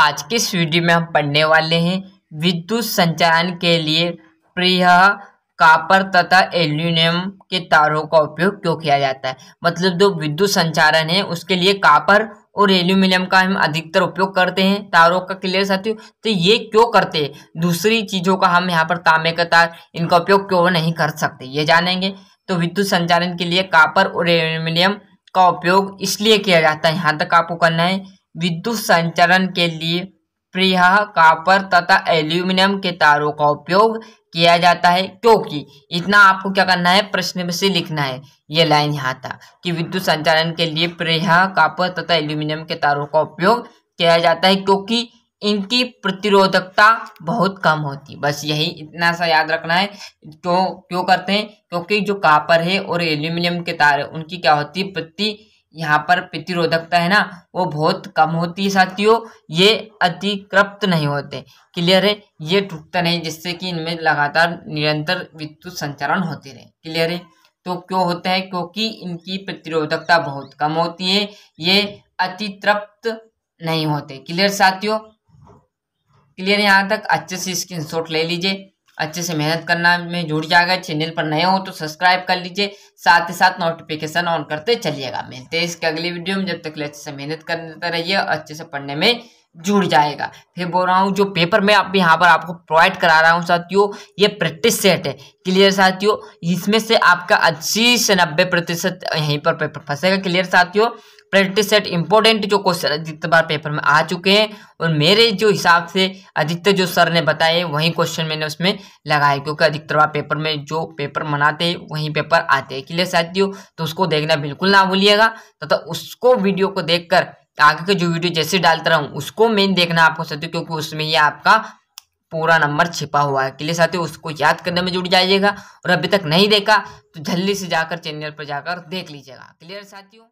आज के इस वीडियो में हम पढ़ने वाले हैं विद्युत संचालन के लिए प्रिय कापर तथा एल्यूमिनियम के तारों का उपयोग क्यों किया जाता है मतलब जो विद्युत संचालन है उसके लिए कापर और एल्यूमिनियम का हम अधिकतर उपयोग करते हैं तारों का क्लियर साथियों तो ये क्यों करते हैं दूसरी चीज़ों का हम यहाँ पर तांबे का तार इनका उपयोग क्यों नहीं कर सकते ये जानेंगे तो विद्युत संचालन के लिए कापर और एल्यूमिनियम का उपयोग इसलिए किया जाता है यहाँ तक आपको करना है विद्युत संचरण के लिए प्रिया कापर तथा एल्यूमिनियम के तारों का उपयोग किया जाता है क्योंकि इतना आपको क्या करना है प्रश्न में से लिखना है ये लाइन यहाँ था कि विद्युत संचालन के लिए प्रिया कापर तथा एल्यूमिनियम के तारों का उपयोग किया जाता है क्योंकि इनकी प्रतिरोधकता बहुत कम होती बस यही इतना सा याद रखना है क्यों क्यों करते हैं क्योंकि जो कापर है और एल्यूमिनियम के तार है उनकी क्या होती है प्रति यहाँ पर प्रतिरोधकता है ना वो बहुत कम होती है साथियों ये अतिक्रप्त नहीं होते क्लियर है ये टूटता नहीं जिससे कि इनमें लगातार निरंतर विद्युत संचालन होते रहे क्लियर है तो क्यों होता है क्योंकि इनकी प्रतिरोधकता बहुत कम होती है ये अतित्रप्त नहीं होते क्लियर साथियों क्लियर यहाँ तक अच्छे से स्क्रीनशॉट ले लीजिए अच्छे से मेहनत करना में जुड़ जाएगा चैनल पर नए हो तो सब्सक्राइब कर लीजिए साथ ही साथ नोटिफिकेशन ऑन करते चलिएगा मिलते हैं इसके अगली वीडियो में जब तक अच्छे से मेहनत करते रहिए अच्छे से पढ़ने में जुड़ जाएगा फिर बोल रहा हूँ जो पेपर मैं आप यहाँ पर आपको प्रोवाइड करा रहा हूँ साथियों ये प्रैक्टिस सेट है क्लियर साथियों इसमें से आपका अस्सी से नब्बे प्रतिशत यहीं पर पेपर फंसेगा क्लियर साथियों प्रैक्टिस सेट इंपॉर्टेंट जो क्वेश्चन अधिकतर बार पेपर में आ चुके हैं और मेरे जो हिसाब से अधिकतर जो सर ने बताए वही क्वेश्चन मैंने उसमें लगाए क्योंकि अधिकतर बार पेपर में जो पेपर मनाते हैं वही पेपर आते हैं क्लियर साथियों तो उसको देखना बिल्कुल ना भूलिएगा तथा तो उसको वीडियो को देखकर आगे के जो वीडियो जैसे डालता हूँ उसको मेन देखना आपको साथियों क्योंकि उसमें ये आपका पूरा नंबर छिपा हुआ है क्लियर साथियों उसको याद करने में जुट जाइएगा और अभी तक नहीं देखा तो जल्दी से जाकर चैनल पर जाकर देख लीजिएगा क्लियर साथियों